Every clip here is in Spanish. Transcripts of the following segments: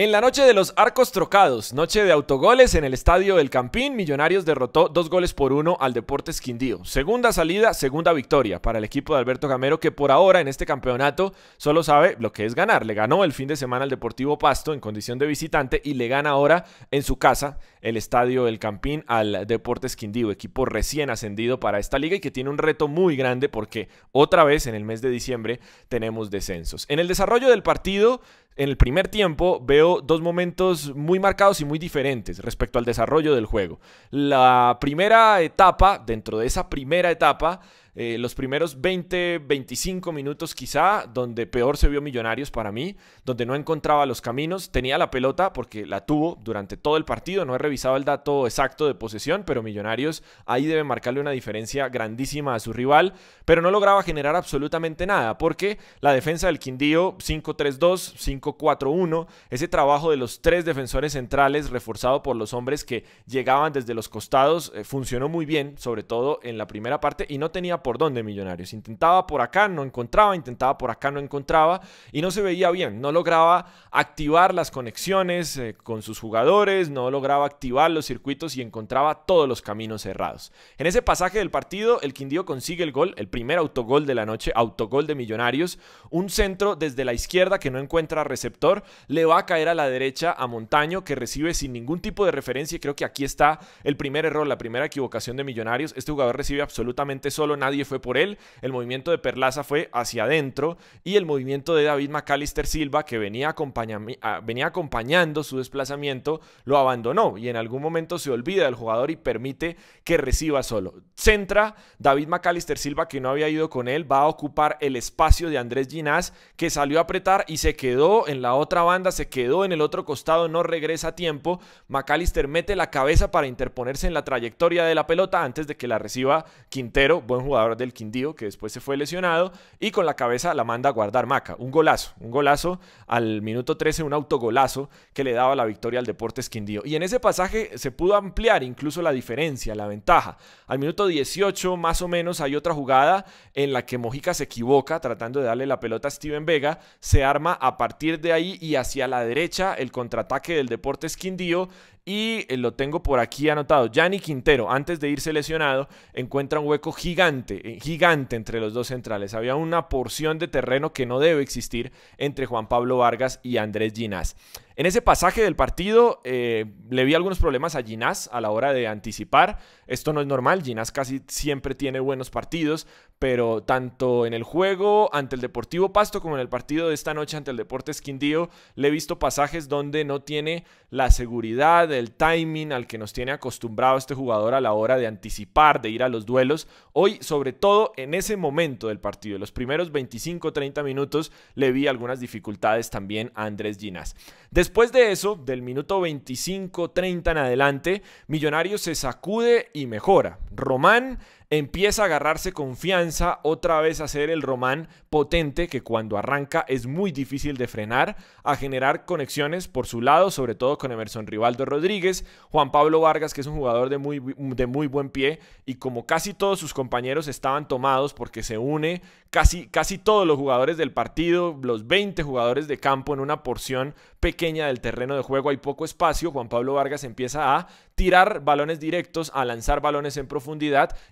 En la noche de los arcos trocados, noche de autogoles en el estadio del Campín, Millonarios derrotó dos goles por uno al Deportes Quindío. Segunda salida, segunda victoria para el equipo de Alberto Gamero, que por ahora en este campeonato solo sabe lo que es ganar. Le ganó el fin de semana al Deportivo Pasto en condición de visitante y le gana ahora en su casa el estadio del Campín al Deportes Quindío, equipo recién ascendido para esta liga y que tiene un reto muy grande porque otra vez en el mes de diciembre tenemos descensos. En el desarrollo del partido en el primer tiempo veo dos momentos muy marcados y muy diferentes respecto al desarrollo del juego. La primera etapa, dentro de esa primera etapa, eh, los primeros 20, 25 minutos quizá, donde peor se vio Millonarios para mí, donde no encontraba los caminos, tenía la pelota porque la tuvo durante todo el partido, no he revisado el dato exacto de posesión, pero Millonarios ahí debe marcarle una diferencia grandísima a su rival, pero no lograba generar absolutamente nada, porque la defensa del Quindío 5-3-2, 5-4-1, ese trabajo de los tres defensores centrales reforzado por los hombres que llegaban desde los costados, eh, funcionó muy bien, sobre todo en la primera parte, y no tenía por dónde Millonarios. Intentaba por acá, no encontraba, intentaba por acá, no encontraba y no se veía bien. No lograba activar las conexiones eh, con sus jugadores, no lograba activar los circuitos y encontraba todos los caminos cerrados. En ese pasaje del partido, el Quindío consigue el gol, el primer autogol de la noche, autogol de Millonarios, un centro desde la izquierda que no encuentra receptor, le va a caer a la derecha a Montaño que recibe sin ningún tipo de referencia y creo que aquí está el primer error, la primera equivocación de Millonarios. Este jugador recibe absolutamente solo, nada nadie fue por él, el movimiento de Perlaza fue hacia adentro y el movimiento de David McAllister Silva, que venía, ah, venía acompañando su desplazamiento, lo abandonó y en algún momento se olvida del jugador y permite que reciba solo. Centra David McAllister Silva, que no había ido con él, va a ocupar el espacio de Andrés Ginás, que salió a apretar y se quedó en la otra banda, se quedó en el otro costado, no regresa a tiempo. McAllister mete la cabeza para interponerse en la trayectoria de la pelota antes de que la reciba Quintero, buen jugador del Quindío que después se fue lesionado y con la cabeza la manda a guardar Maca. Un golazo, un golazo al minuto 13, un autogolazo que le daba la victoria al Deportes Quindío. Y en ese pasaje se pudo ampliar incluso la diferencia, la ventaja. Al minuto 18 más o menos hay otra jugada en la que Mojica se equivoca tratando de darle la pelota a Steven Vega. Se arma a partir de ahí y hacia la derecha el contraataque del Deportes Quindío y eh, lo tengo por aquí anotado. Yanni Quintero, antes de irse lesionado, encuentra un hueco gigante, eh, gigante entre los dos centrales. Había una porción de terreno que no debe existir entre Juan Pablo Vargas y Andrés Ginás. En ese pasaje del partido eh, le vi algunos problemas a Ginás a la hora de anticipar. Esto no es normal, Ginás casi siempre tiene buenos partidos, pero tanto en el juego ante el Deportivo Pasto como en el partido de esta noche ante el Deportes Quindío, le he visto pasajes donde no tiene la seguridad, el timing al que nos tiene acostumbrado este jugador a la hora de anticipar, de ir a los duelos. Hoy, sobre todo en ese momento del partido, los primeros 25-30 minutos, le vi algunas dificultades también a Andrés Ginás. Después de eso, del minuto 25-30 en adelante, Millonarios se sacude y mejora. Román empieza a agarrarse confianza, otra vez a ser el Román potente que cuando arranca es muy difícil de frenar, a generar conexiones por su lado, sobre todo con Emerson Rivaldo Rodríguez, Juan Pablo Vargas, que es un jugador de muy, de muy buen pie, y como casi todos sus compañeros estaban tomados porque se une casi, casi todos los jugadores del partido, los 20 jugadores de campo en una porción pequeña del terreno de juego, hay poco espacio, Juan Pablo Vargas empieza a tirar balones directos, a lanzar balones en profundidad,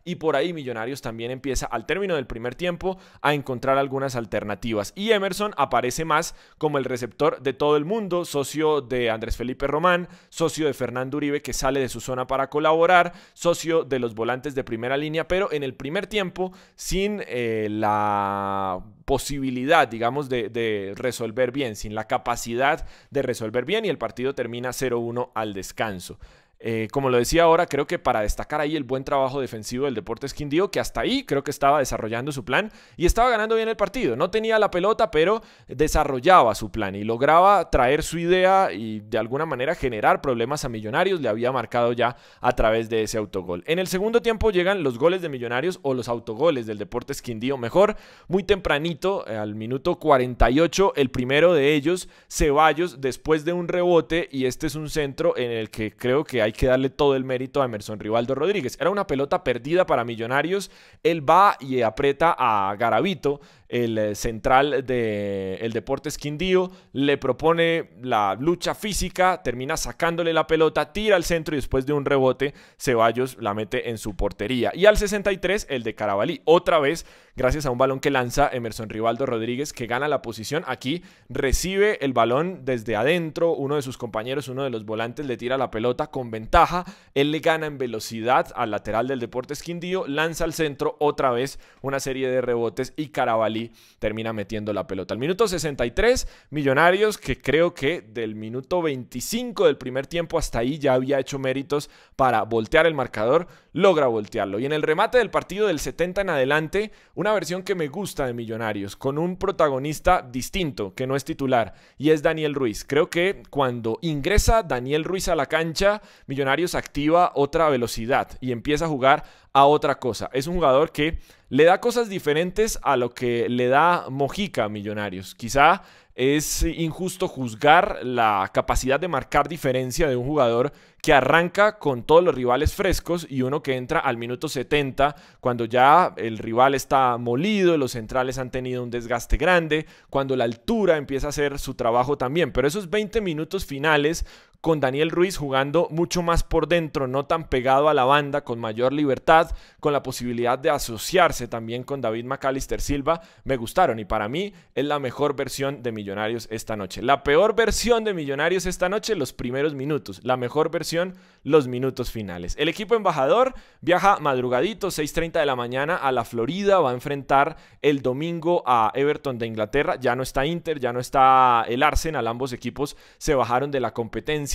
y por ahí Millonarios también empieza al término del primer tiempo a encontrar algunas alternativas. Y Emerson aparece más como el receptor de todo el mundo, socio de Andrés Felipe Román, socio de Fernando Uribe que sale de su zona para colaborar, socio de los volantes de primera línea, pero en el primer tiempo sin eh, la posibilidad, digamos, de resolver bien, sin la capacidad de resolver bien y el partido termina 0-1 al descanso. Eh, como lo decía ahora, creo que para destacar ahí el buen trabajo defensivo del Deporte Quindío, que hasta ahí creo que estaba desarrollando su plan y estaba ganando bien el partido. No tenía la pelota, pero desarrollaba su plan y lograba traer su idea y de alguna manera generar problemas a Millonarios. Le había marcado ya a través de ese autogol. En el segundo tiempo llegan los goles de Millonarios o los autogoles del Deporte Quindío, mejor, muy tempranito, eh, al minuto 48, el primero de ellos, Ceballos, después de un rebote y este es un centro en el que creo que hay hay que darle todo el mérito a Emerson Rivaldo Rodríguez. Era una pelota perdida para Millonarios. Él va y aprieta a Garavito, el eh, central del de Deportes Quindío, le propone la lucha física, termina sacándole la pelota, tira al centro y después de un rebote, Ceballos la mete en su portería. Y al 63, el de Carabalí. Otra vez, gracias a un balón que lanza Emerson Rivaldo Rodríguez, que gana la posición. Aquí recibe el balón desde adentro, uno de sus compañeros, uno de los volantes, le tira la pelota con ventaja. Él le gana en velocidad al lateral del Deportes Quindío, lanza al centro otra vez una serie de rebotes y Carabalí termina metiendo la pelota. Al minuto 63, Millonarios, que creo que del minuto 25 del primer tiempo hasta ahí ya había hecho méritos para voltear el marcador logra voltearlo. Y en el remate del partido del 70 en adelante, una versión que me gusta de Millonarios, con un protagonista distinto, que no es titular, y es Daniel Ruiz. Creo que cuando ingresa Daniel Ruiz a la cancha, Millonarios activa otra velocidad y empieza a jugar a otra cosa. Es un jugador que le da cosas diferentes a lo que le da Mojica Millonarios. Quizá es injusto juzgar la capacidad de marcar diferencia de un jugador que arranca con todos los rivales frescos y uno que entra al minuto 70 cuando ya el rival está molido, los centrales han tenido un desgaste grande, cuando la altura empieza a hacer su trabajo también. Pero esos 20 minutos finales con Daniel Ruiz jugando mucho más por dentro, no tan pegado a la banda, con mayor libertad, con la posibilidad de asociarse también con David McAllister Silva, me gustaron y para mí es la mejor versión de Millonarios esta noche. La peor versión de Millonarios esta noche, los primeros minutos. La mejor versión, los minutos finales. El equipo embajador viaja madrugadito, 6.30 de la mañana a la Florida, va a enfrentar el domingo a Everton de Inglaterra, ya no está Inter, ya no está el Arsenal, ambos equipos se bajaron de la competencia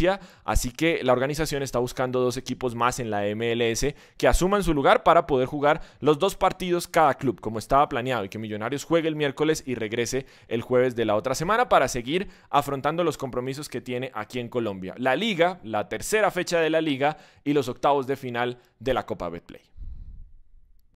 así que la organización está buscando dos equipos más en la MLS que asuman su lugar para poder jugar los dos partidos cada club, como estaba planeado, y que Millonarios juegue el miércoles y regrese el jueves de la otra semana para seguir afrontando los compromisos que tiene aquí en Colombia. La liga, la tercera fecha de la liga y los octavos de final de la Copa Betplay.